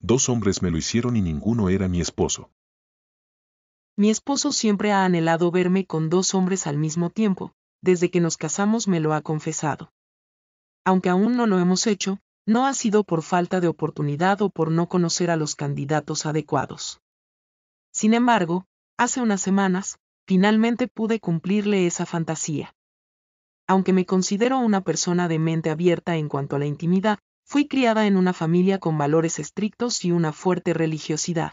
Dos hombres me lo hicieron y ninguno era mi esposo. Mi esposo siempre ha anhelado verme con dos hombres al mismo tiempo, desde que nos casamos me lo ha confesado. Aunque aún no lo hemos hecho, no ha sido por falta de oportunidad o por no conocer a los candidatos adecuados. Sin embargo, hace unas semanas, finalmente pude cumplirle esa fantasía. Aunque me considero una persona de mente abierta en cuanto a la intimidad, Fui criada en una familia con valores estrictos y una fuerte religiosidad.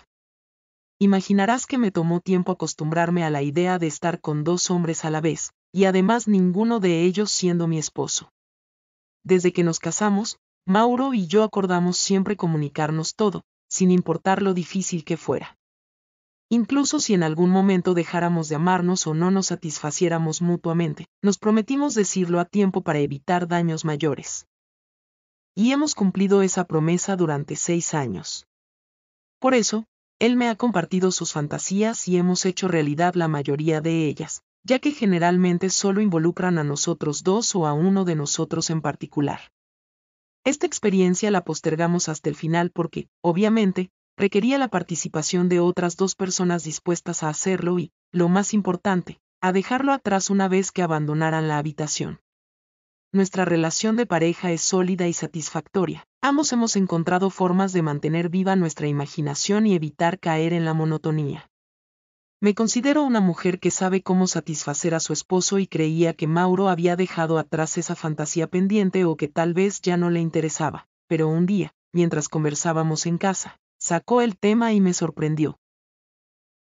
Imaginarás que me tomó tiempo acostumbrarme a la idea de estar con dos hombres a la vez, y además ninguno de ellos siendo mi esposo. Desde que nos casamos, Mauro y yo acordamos siempre comunicarnos todo, sin importar lo difícil que fuera. Incluso si en algún momento dejáramos de amarnos o no nos satisfaciéramos mutuamente, nos prometimos decirlo a tiempo para evitar daños mayores y hemos cumplido esa promesa durante seis años. Por eso, él me ha compartido sus fantasías y hemos hecho realidad la mayoría de ellas, ya que generalmente solo involucran a nosotros dos o a uno de nosotros en particular. Esta experiencia la postergamos hasta el final porque, obviamente, requería la participación de otras dos personas dispuestas a hacerlo y, lo más importante, a dejarlo atrás una vez que abandonaran la habitación nuestra relación de pareja es sólida y satisfactoria. Ambos hemos encontrado formas de mantener viva nuestra imaginación y evitar caer en la monotonía. Me considero una mujer que sabe cómo satisfacer a su esposo y creía que Mauro había dejado atrás esa fantasía pendiente o que tal vez ya no le interesaba, pero un día, mientras conversábamos en casa, sacó el tema y me sorprendió.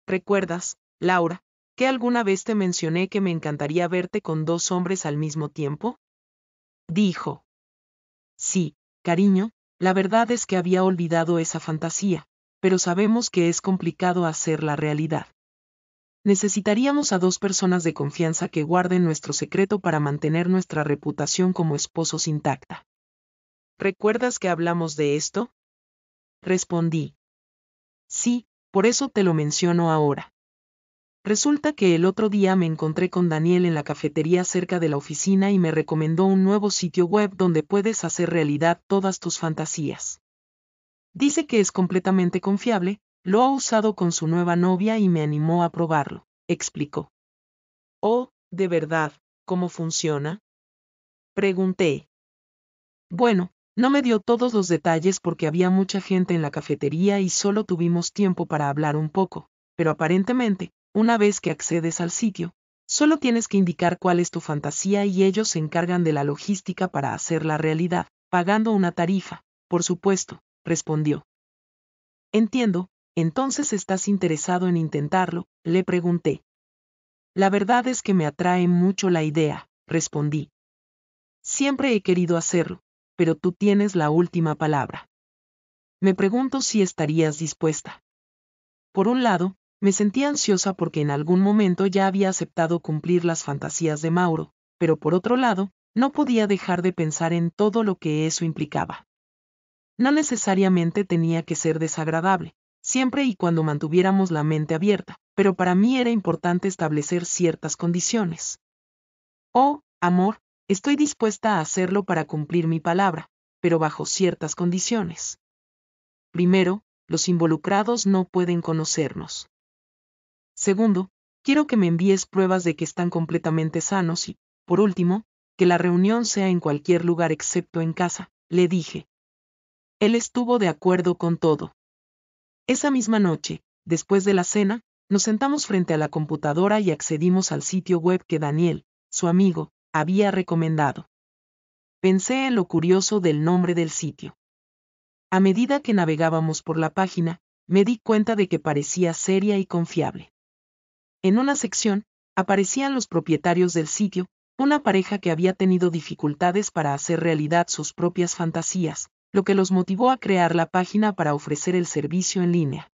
¿Recuerdas, Laura, que alguna vez te mencioné que me encantaría verte con dos hombres al mismo tiempo? Dijo. Sí, cariño, la verdad es que había olvidado esa fantasía, pero sabemos que es complicado hacerla realidad. Necesitaríamos a dos personas de confianza que guarden nuestro secreto para mantener nuestra reputación como esposos intacta. ¿Recuerdas que hablamos de esto? Respondí. Sí, por eso te lo menciono ahora. Resulta que el otro día me encontré con Daniel en la cafetería cerca de la oficina y me recomendó un nuevo sitio web donde puedes hacer realidad todas tus fantasías. Dice que es completamente confiable, lo ha usado con su nueva novia y me animó a probarlo, explicó. Oh, de verdad, ¿cómo funciona? Pregunté. Bueno, no me dio todos los detalles porque había mucha gente en la cafetería y solo tuvimos tiempo para hablar un poco, pero aparentemente, una vez que accedes al sitio, solo tienes que indicar cuál es tu fantasía y ellos se encargan de la logística para hacerla realidad, pagando una tarifa, por supuesto, respondió. Entiendo, entonces estás interesado en intentarlo, le pregunté. La verdad es que me atrae mucho la idea, respondí. Siempre he querido hacerlo, pero tú tienes la última palabra. Me pregunto si estarías dispuesta. Por un lado, me sentía ansiosa porque en algún momento ya había aceptado cumplir las fantasías de Mauro, pero por otro lado, no podía dejar de pensar en todo lo que eso implicaba. No necesariamente tenía que ser desagradable, siempre y cuando mantuviéramos la mente abierta, pero para mí era importante establecer ciertas condiciones. Oh, amor, estoy dispuesta a hacerlo para cumplir mi palabra, pero bajo ciertas condiciones. Primero, los involucrados no pueden conocernos. Segundo, quiero que me envíes pruebas de que están completamente sanos y, por último, que la reunión sea en cualquier lugar excepto en casa, le dije. Él estuvo de acuerdo con todo. Esa misma noche, después de la cena, nos sentamos frente a la computadora y accedimos al sitio web que Daniel, su amigo, había recomendado. Pensé en lo curioso del nombre del sitio. A medida que navegábamos por la página, me di cuenta de que parecía seria y confiable. En una sección, aparecían los propietarios del sitio, una pareja que había tenido dificultades para hacer realidad sus propias fantasías, lo que los motivó a crear la página para ofrecer el servicio en línea.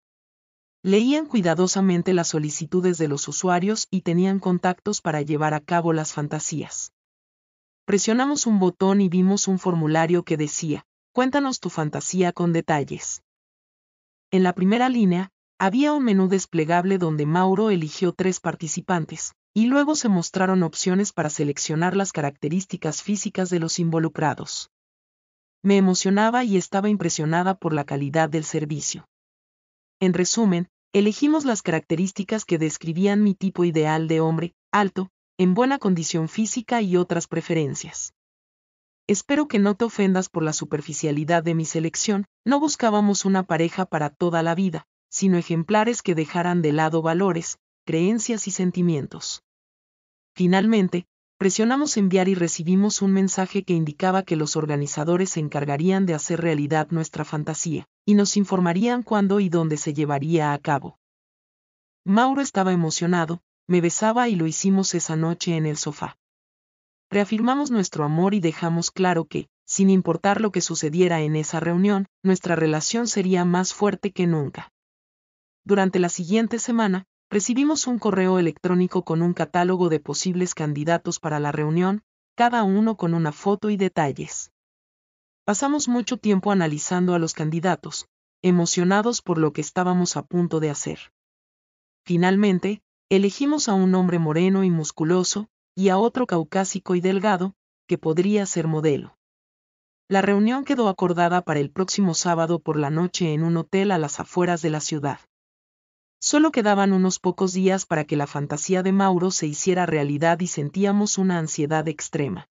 Leían cuidadosamente las solicitudes de los usuarios y tenían contactos para llevar a cabo las fantasías. Presionamos un botón y vimos un formulario que decía, Cuéntanos tu fantasía con detalles. En la primera línea, había un menú desplegable donde Mauro eligió tres participantes, y luego se mostraron opciones para seleccionar las características físicas de los involucrados. Me emocionaba y estaba impresionada por la calidad del servicio. En resumen, elegimos las características que describían mi tipo ideal de hombre, alto, en buena condición física y otras preferencias. Espero que no te ofendas por la superficialidad de mi selección, no buscábamos una pareja para toda la vida, sino ejemplares que dejaran de lado valores, creencias y sentimientos. Finalmente, presionamos enviar y recibimos un mensaje que indicaba que los organizadores se encargarían de hacer realidad nuestra fantasía, y nos informarían cuándo y dónde se llevaría a cabo. Mauro estaba emocionado, me besaba y lo hicimos esa noche en el sofá. Reafirmamos nuestro amor y dejamos claro que, sin importar lo que sucediera en esa reunión, nuestra relación sería más fuerte que nunca. Durante la siguiente semana, recibimos un correo electrónico con un catálogo de posibles candidatos para la reunión, cada uno con una foto y detalles. Pasamos mucho tiempo analizando a los candidatos, emocionados por lo que estábamos a punto de hacer. Finalmente, elegimos a un hombre moreno y musculoso, y a otro caucásico y delgado, que podría ser modelo. La reunión quedó acordada para el próximo sábado por la noche en un hotel a las afueras de la ciudad. Solo quedaban unos pocos días para que la fantasía de Mauro se hiciera realidad y sentíamos una ansiedad extrema.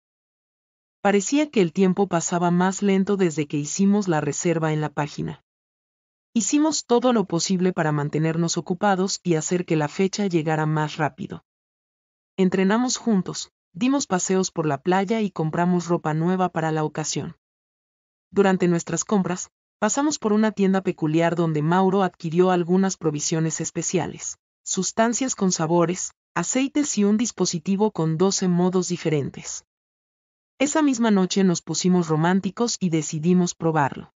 Parecía que el tiempo pasaba más lento desde que hicimos la reserva en la página. Hicimos todo lo posible para mantenernos ocupados y hacer que la fecha llegara más rápido. Entrenamos juntos, dimos paseos por la playa y compramos ropa nueva para la ocasión. Durante nuestras compras, Pasamos por una tienda peculiar donde Mauro adquirió algunas provisiones especiales, sustancias con sabores, aceites y un dispositivo con doce modos diferentes. Esa misma noche nos pusimos románticos y decidimos probarlo.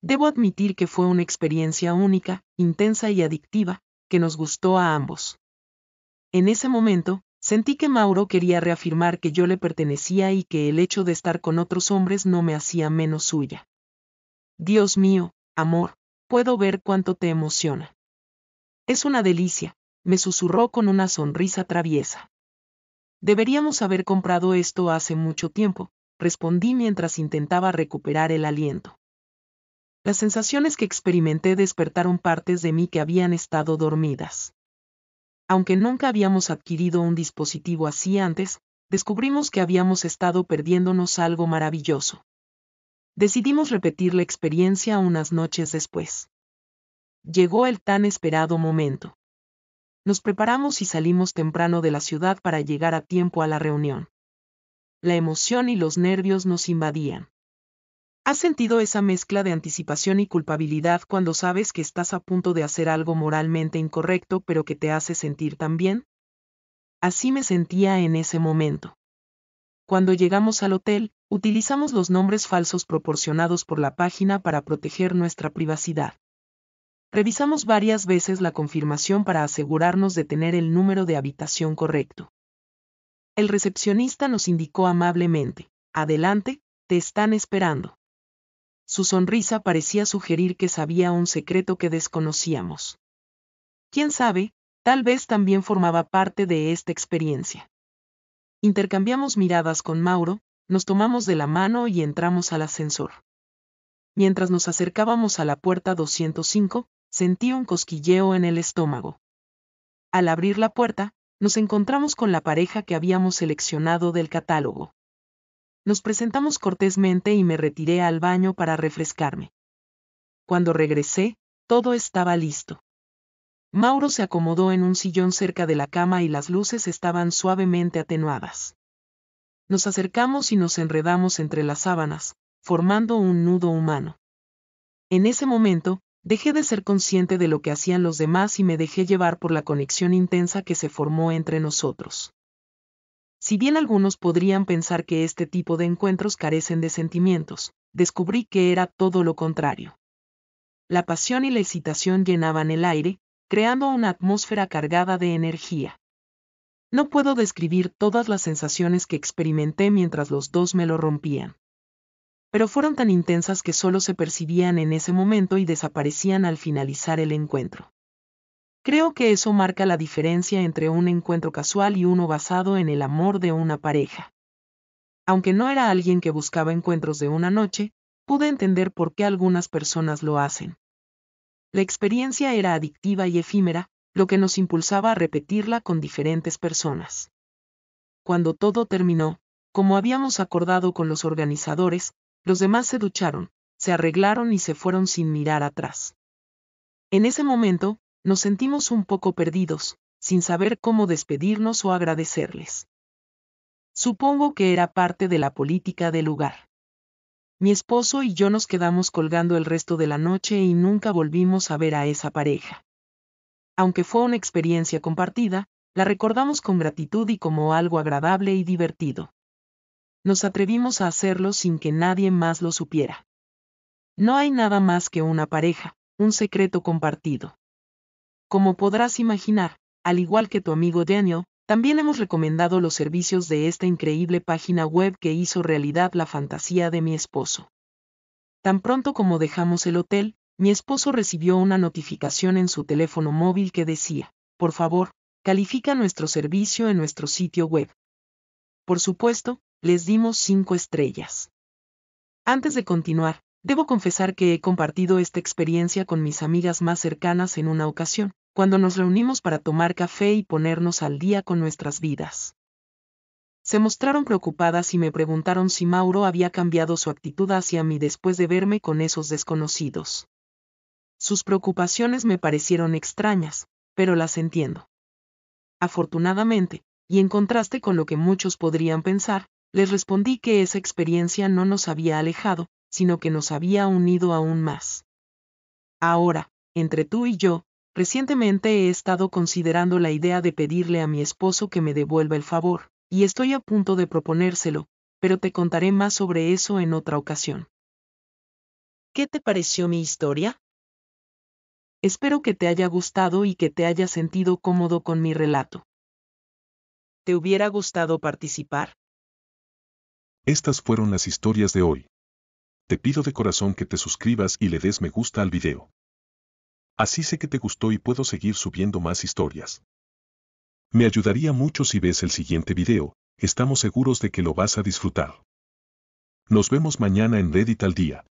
Debo admitir que fue una experiencia única, intensa y adictiva, que nos gustó a ambos. En ese momento, sentí que Mauro quería reafirmar que yo le pertenecía y que el hecho de estar con otros hombres no me hacía menos suya. Dios mío, amor, puedo ver cuánto te emociona. Es una delicia, me susurró con una sonrisa traviesa. Deberíamos haber comprado esto hace mucho tiempo, respondí mientras intentaba recuperar el aliento. Las sensaciones que experimenté despertaron partes de mí que habían estado dormidas. Aunque nunca habíamos adquirido un dispositivo así antes, descubrimos que habíamos estado perdiéndonos algo maravilloso. Decidimos repetir la experiencia unas noches después. Llegó el tan esperado momento. Nos preparamos y salimos temprano de la ciudad para llegar a tiempo a la reunión. La emoción y los nervios nos invadían. ¿Has sentido esa mezcla de anticipación y culpabilidad cuando sabes que estás a punto de hacer algo moralmente incorrecto pero que te hace sentir tan bien? Así me sentía en ese momento. Cuando llegamos al hotel, Utilizamos los nombres falsos proporcionados por la página para proteger nuestra privacidad. Revisamos varias veces la confirmación para asegurarnos de tener el número de habitación correcto. El recepcionista nos indicó amablemente, Adelante, te están esperando. Su sonrisa parecía sugerir que sabía un secreto que desconocíamos. ¿Quién sabe? Tal vez también formaba parte de esta experiencia. Intercambiamos miradas con Mauro, nos tomamos de la mano y entramos al ascensor. Mientras nos acercábamos a la puerta 205, sentí un cosquilleo en el estómago. Al abrir la puerta, nos encontramos con la pareja que habíamos seleccionado del catálogo. Nos presentamos cortésmente y me retiré al baño para refrescarme. Cuando regresé, todo estaba listo. Mauro se acomodó en un sillón cerca de la cama y las luces estaban suavemente atenuadas. Nos acercamos y nos enredamos entre las sábanas, formando un nudo humano. En ese momento, dejé de ser consciente de lo que hacían los demás y me dejé llevar por la conexión intensa que se formó entre nosotros. Si bien algunos podrían pensar que este tipo de encuentros carecen de sentimientos, descubrí que era todo lo contrario. La pasión y la excitación llenaban el aire, creando una atmósfera cargada de energía. No puedo describir todas las sensaciones que experimenté mientras los dos me lo rompían. Pero fueron tan intensas que solo se percibían en ese momento y desaparecían al finalizar el encuentro. Creo que eso marca la diferencia entre un encuentro casual y uno basado en el amor de una pareja. Aunque no era alguien que buscaba encuentros de una noche, pude entender por qué algunas personas lo hacen. La experiencia era adictiva y efímera, lo que nos impulsaba a repetirla con diferentes personas. Cuando todo terminó, como habíamos acordado con los organizadores, los demás se ducharon, se arreglaron y se fueron sin mirar atrás. En ese momento, nos sentimos un poco perdidos, sin saber cómo despedirnos o agradecerles. Supongo que era parte de la política del lugar. Mi esposo y yo nos quedamos colgando el resto de la noche y nunca volvimos a ver a esa pareja aunque fue una experiencia compartida, la recordamos con gratitud y como algo agradable y divertido. Nos atrevimos a hacerlo sin que nadie más lo supiera. No hay nada más que una pareja, un secreto compartido. Como podrás imaginar, al igual que tu amigo Daniel, también hemos recomendado los servicios de esta increíble página web que hizo realidad la fantasía de mi esposo. Tan pronto como dejamos el hotel, mi esposo recibió una notificación en su teléfono móvil que decía, por favor, califica nuestro servicio en nuestro sitio web. Por supuesto, les dimos cinco estrellas. Antes de continuar, debo confesar que he compartido esta experiencia con mis amigas más cercanas en una ocasión, cuando nos reunimos para tomar café y ponernos al día con nuestras vidas. Se mostraron preocupadas y me preguntaron si Mauro había cambiado su actitud hacia mí después de verme con esos desconocidos. Sus preocupaciones me parecieron extrañas, pero las entiendo. Afortunadamente, y en contraste con lo que muchos podrían pensar, les respondí que esa experiencia no nos había alejado, sino que nos había unido aún más. Ahora, entre tú y yo, recientemente he estado considerando la idea de pedirle a mi esposo que me devuelva el favor, y estoy a punto de proponérselo, pero te contaré más sobre eso en otra ocasión. ¿Qué te pareció mi historia? Espero que te haya gustado y que te haya sentido cómodo con mi relato. ¿Te hubiera gustado participar? Estas fueron las historias de hoy. Te pido de corazón que te suscribas y le des me gusta al video. Así sé que te gustó y puedo seguir subiendo más historias. Me ayudaría mucho si ves el siguiente video, estamos seguros de que lo vas a disfrutar. Nos vemos mañana en Reddit al día.